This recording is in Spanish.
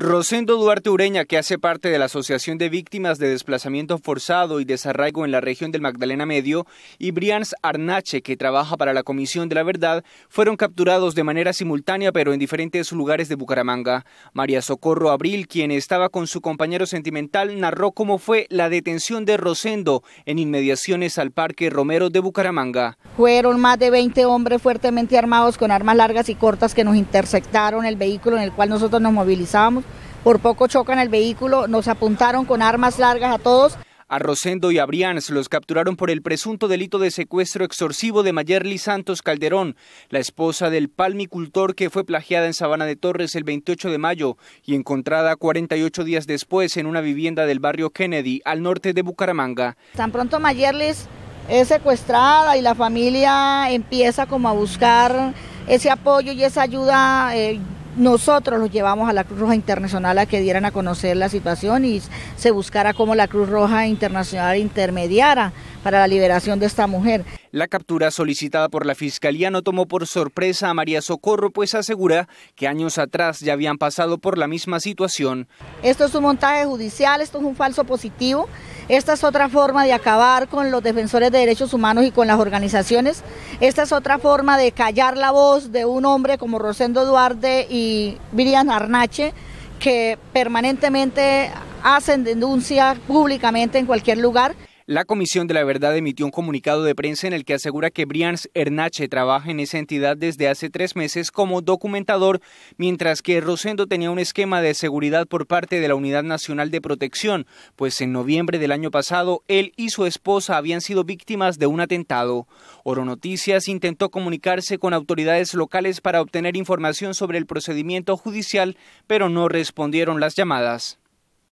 Rosendo Duarte Ureña, que hace parte de la Asociación de Víctimas de Desplazamiento Forzado y Desarraigo en la región del Magdalena Medio, y Brians Arnache, que trabaja para la Comisión de la Verdad, fueron capturados de manera simultánea pero en diferentes lugares de Bucaramanga. María Socorro Abril, quien estaba con su compañero sentimental, narró cómo fue la detención de Rosendo en inmediaciones al Parque Romero de Bucaramanga. Fueron más de 20 hombres fuertemente armados con armas largas y cortas que nos interceptaron el vehículo en el cual nosotros nos movilizábamos por poco chocan el vehículo, nos apuntaron con armas largas a todos. A Rosendo y a se los capturaron por el presunto delito de secuestro extorsivo de Mayerly Santos Calderón, la esposa del palmicultor que fue plagiada en Sabana de Torres el 28 de mayo y encontrada 48 días después en una vivienda del barrio Kennedy, al norte de Bucaramanga. Tan pronto Mayerlis es secuestrada y la familia empieza como a buscar ese apoyo y esa ayuda. Eh, nosotros los llevamos a la Cruz Roja Internacional a que dieran a conocer la situación y se buscara cómo la Cruz Roja Internacional intermediara para la liberación de esta mujer. La captura solicitada por la Fiscalía no tomó por sorpresa a María Socorro, pues asegura que años atrás ya habían pasado por la misma situación. Esto es un montaje judicial, esto es un falso positivo. Esta es otra forma de acabar con los defensores de derechos humanos y con las organizaciones. Esta es otra forma de callar la voz de un hombre como Rosendo Duarte y Virián Arnache, que permanentemente hacen denuncia públicamente en cualquier lugar. La Comisión de la Verdad emitió un comunicado de prensa en el que asegura que Brian Hernache trabaja en esa entidad desde hace tres meses como documentador, mientras que Rosendo tenía un esquema de seguridad por parte de la Unidad Nacional de Protección, pues en noviembre del año pasado él y su esposa habían sido víctimas de un atentado. Oro Noticias intentó comunicarse con autoridades locales para obtener información sobre el procedimiento judicial, pero no respondieron las llamadas.